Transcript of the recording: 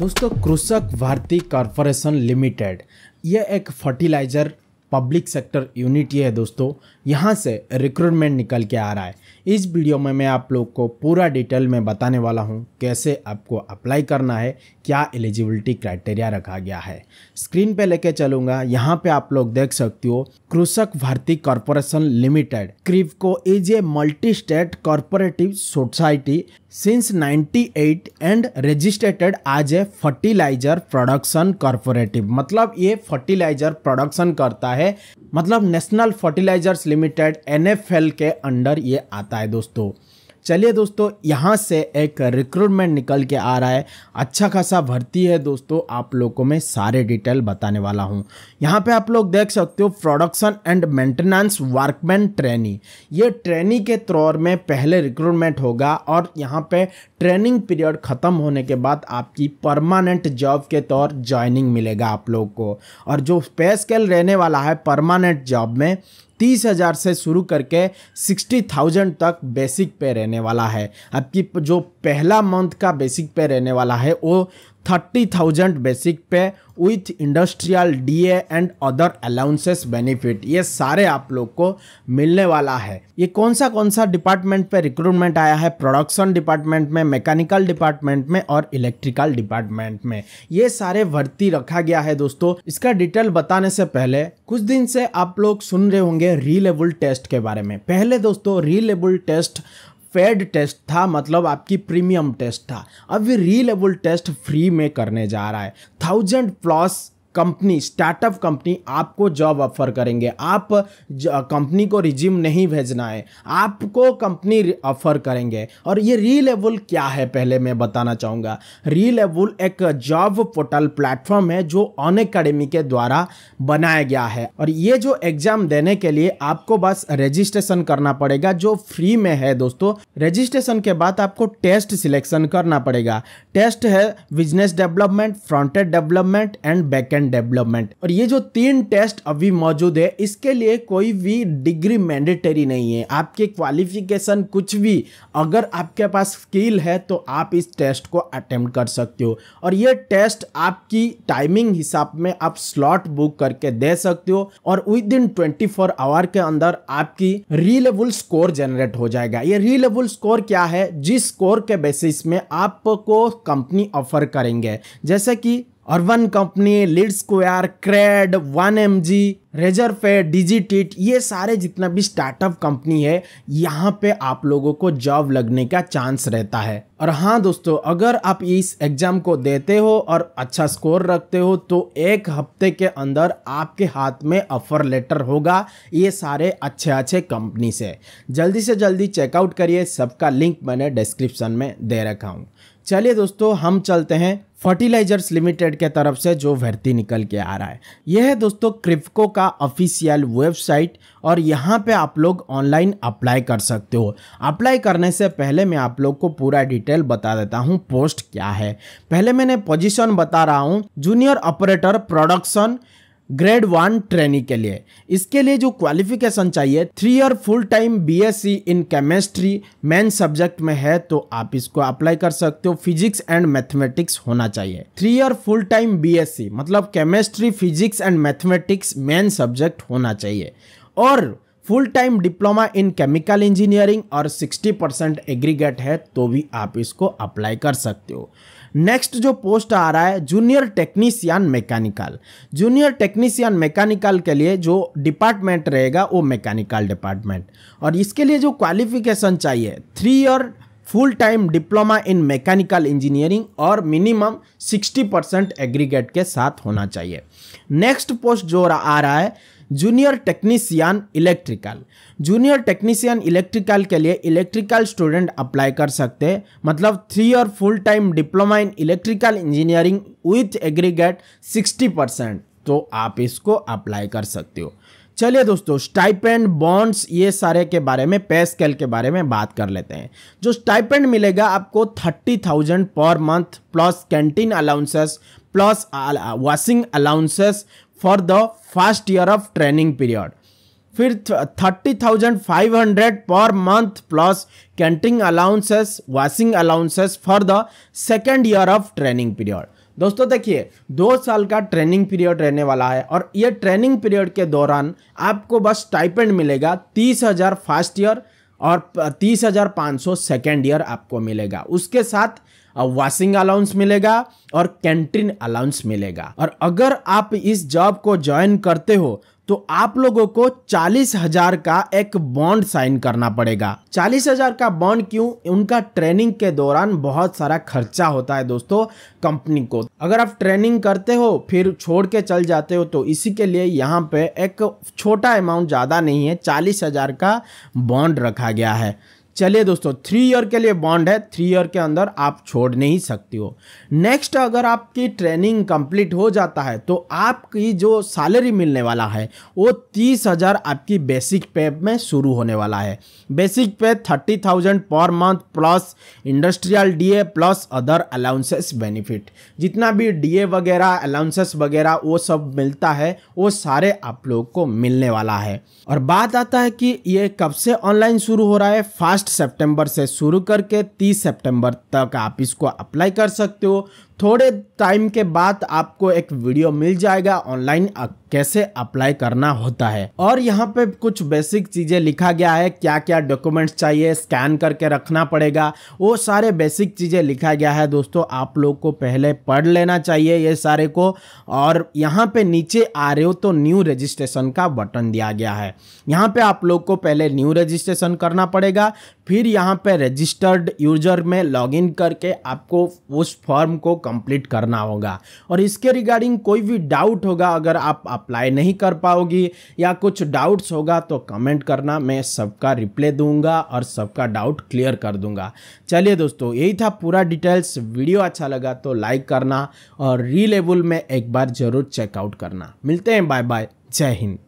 दोस्तों कृषक Bharati Corporation limited यह एक फर्टिलाइज़र पब्लिक सेक्टर यूनिट है दोस्तों यहाँ से रिक्रूटमेंट निकल के आ रहा है इस वीडियो में मैं आप लोग को पूरा डिटेल में बताने वाला हूँ कैसे आपको अप्लाई करना है क्या एलिजिबिलिटी क्राइटेरिया रखा गया है स्क्रीन पे लेके चलूंगा यहाँ पे आप लोग देख सकते हो Krishak Bharati Corporation Limited Kribhco is a multi state cooperative society since 98 and registered as a fertiliser production cooperative मतलब ये फर्टिलाइजर प्रोडक्शन करता है मतलब नेशनल फर्टिलाइजर्स लिमिटेड एन के अंडर ये आता है दोस्तों चलिए दोस्तों यहाँ से एक रिक्रूटमेंट निकल के आ रहा है अच्छा खासा भर्ती है दोस्तों आप लोगों मैं सारे डिटेल बताने वाला हूँ यहाँ पे आप लोग देख सकते हो production and maintenance workman trainee ये ट्रेनी के तौर में पहले रिक्रूटमेंट होगा और यहाँ पे ट्रेनिंग पीरियड ख़त्म होने के बाद आपकी परमानेंट जॉब के तौर ज्वाइनिंग मिलेगा आप लोग को और जो पे स्केल रहने वाला है परमानेंट जॉब में तीस हज़ार से शुरू करके सिक्सटी थाउजेंड तक बेसिक पे रहने वाला है आपकी जो पहला मंथ का बेसिक पे रहने वाला है वो thirty thousand basic pay with industrial DA and other allowances benefit ये सारे आप लोग को मिलने वाला है ये कौन सा कौन सा डिपार्टमेंट पे रिक्रूटमेंट आया है प्रोडक्शन डिपार्टमेंट में मैकेनिकल डिपार्टमेंट में और इलेक्ट्रिकल डिपार्टमेंट में ये सारे भर्ती रखा गया है दोस्तों इसका डिटेल बताने से पहले कुछ दिन से आप लोग सुन रहे होंगे रीलेबल टेस्ट के बारे में पहले दोस्तों रीलेबल टेस्ट फेड टेस्ट था मतलब आपकी प्रीमियम टेस्ट था अब ये रीलेबल टेस्ट फ्री में करने जा रहा है thousand plus company startup company आपको जॉब ऑफर करेंगे आप कंपनी को रिज्यूम नहीं भेजना है आपको कंपनी ऑफर करेंगे और ये लेवल क्या है पहले मैं बताना चाहूँगा लेवल एक जॉब पोर्टल प्लेटफॉर्म है जो ऑन अकेडमी के द्वारा बनाया गया है और ये जो एग्जाम देने के लिए आपको बस रजिस्ट्रेशन करना पड़ेगा जो फ्री में है दोस्तों रजिस्ट्रेशन के बाद आपको टेस्ट सिलेक्शन करना पड़ेगा टेस्ट है business development frontend development and backend and development और ये जो तीन टेस्ट अभी मौजूद है इसके लिए कोई भी डिग्री मैंडेटरी नहीं है आपके क्वालिफिकेशन कुछ भी अगर आपके पास स्किल है तो आप इस टेस्ट को अटेम्प्ट कर सकते हो और ये टेस्ट आपकी टाइमिंग हिसाब में आप स्लॉट बुक करके दे सकते हो और विद इन ट्वेंटी आवर के अंदर आपकी रीलेबल स्कोर जनरेट हो जाएगा ये रीलेबल स्कोर क्या है जिस स्कोर के बेसिस में आपको कंपनी ऑफर करेंगे जैसे कि Urban Company LeadSquared CRED one M G Razorpay डिजिटिट ये सारे जितना भी स्टार्टअप कंपनी है यहाँ पे आप लोगों को जॉब लगने का चांस रहता है और हाँ दोस्तों अगर आप इस एग्जाम को देते हो और अच्छा स्कोर रखते हो तो एक हफ्ते के अंदर आपके हाथ में ऑफर लेटर होगा ये सारे अच्छे अच्छे कंपनी से जल्दी से जल्दी चेकआउट करिए सबका लिंक मैंने डिस्क्रिप्शन में दे रखा हूँ चलिए दोस्तों हम चलते हैं फर्टिलाइजर्स लिमिटेड के तरफ से जो भर्ती निकल के आ रहा है यह है दोस्तों क्रिप्को का ऑफिशियल वेबसाइट और यहाँ पे आप लोग ऑनलाइन अप्लाई कर सकते हो अप्लाई करने से पहले मैं आप लोग को पूरा डिटेल बता देता हूँ पोस्ट क्या है पहले मैंने पोजीशन बता रहा हूँ junior operator production grade one training के लिए इसके लिए जो क्वालिफिकेशन चाहिए three year full time BSc in chemistry main subject में है तो आप इसको अप्लाई कर सकते हो फिजिक्स एंड मैथमेटिक्स होना चाहिए three year full time BSc मतलब chemistry physics and mathematics main subject होना चाहिए और full time diploma in chemical engineering और 60 परसेंट एग्रीगेट है तो भी आप इसको अप्लाई कर सकते हो नेक्स्ट जो पोस्ट आ रहा है junior technician mechanical junior technician mechanical के लिए जो डिपार्टमेंट रहेगा वो मैकेनिकल डिपार्टमेंट और इसके लिए जो क्वालिफिकेशन चाहिए three year full time diploma in mechanical engineering और मिनिमम 60 परसेंट एग्रीगेट के साथ होना चाहिए नेक्स्ट पोस्ट जो आ रहा है junior technician electrical junior technician electrical के लिए इलेक्ट्रिकल स्टूडेंट अप्लाई कर सकते हैं मतलब थ्री और full time diploma in electrical engineering with aggregate sixty percent तो आप इसको अप्लाई कर सकते हो चलिए दोस्तों स्टाइपेंड बॉन्ड्स ये सारे के बारे में पे स्केल के बारे में बात कर लेते हैं जो स्टाइपेंड मिलेगा आपको thirty thousand per month plus canteen allowances plus washing allowances for the first year of training period फिर thirty thousand five hundred per month plus canteen allowances washing allowances for the second year of training period दोस्तों देखिए दो साल का training period रहने वाला है और ये ट्रेनिंग पीरियड के दौरान आपको बस टाइपेंड मिलेगा तीस हज़ार फर्स्ट ईयर और तीस हज़ार पाँच सौ सेकेंड ईयर आपको मिलेगा उसके साथ वॉशिंग अलाउंस मिलेगा और कैंटीन अलाउंस मिलेगा और अगर आप इस जॉब को ज्वाइन करते हो तो आप लोगों को चालीस हजार का एक बॉन्ड साइन करना पड़ेगा चालीस हजार का बॉन्ड क्यों उनका ट्रेनिंग के दौरान बहुत सारा खर्चा होता है दोस्तों कंपनी को अगर आप ट्रेनिंग करते हो फिर छोड़ के चल जाते हो तो इसी के लिए यहाँ पे एक छोटा अमाउंट ज़्यादा नहीं है चालीस हजार का बॉन्ड रखा गया है चलिए दोस्तों थ्री ईयर के लिए बॉन्ड है थ्री ईयर के अंदर आप छोड़ नहीं सकती हो नेक्स्ट अगर आपकी ट्रेनिंग कंप्लीट हो जाता है तो आपकी जो सैलरी मिलने वाला है वो तीस हज़ार आपकी बेसिक पे में शुरू होने वाला है basic pay thirty thousand per month plus industrial DA plus other allowances benefit जितना भी डीए वगैरह अलाउंसेस वगैरह वो सब मिलता है वो सारे आप लोग को मिलने वाला है और बात आता है कि ये कब से ऑनलाइन शुरू हो रहा है फास्ट फर्स्ट सितंबर से शुरू करके 30 सितंबर तक आप इसको अप्लाई कर सकते हो थोड़े टाइम के बाद आपको एक वीडियो मिल जाएगा ऑनलाइन कैसे अप्लाई करना होता है और यहाँ पे कुछ बेसिक चीज़ें लिखा गया है क्या क्या डॉक्यूमेंट्स चाहिए स्कैन करके रखना पड़ेगा वो सारे बेसिक चीज़ें लिखा गया है दोस्तों आप लोग को पहले पढ़ लेना चाहिए ये सारे को और यहाँ पे नीचे आ रहे हो तो न्यू रजिस्ट्रेशन का बटन दिया गया है यहाँ पे आप लोग को पहले न्यू रजिस्ट्रेशन करना पड़ेगा फिर यहाँ पे रजिस्टर्ड यूजर में लॉग करके आपको उस फॉर्म को कंप्लीट करना होगा और इसके रिगार्डिंग कोई भी डाउट होगा अगर आप अप्लाई नहीं कर पाओगी या कुछ डाउट्स होगा तो कमेंट करना मैं सबका रिप्लाई दूंगा और सबका डाउट क्लियर कर दूंगा चलिए दोस्तों यही था पूरा डिटेल्स वीडियो अच्छा लगा तो लाइक करना और रीलेबुल में एक बार ज़रूर चेकआउट करना मिलते हैं बाय बाय जय हिंद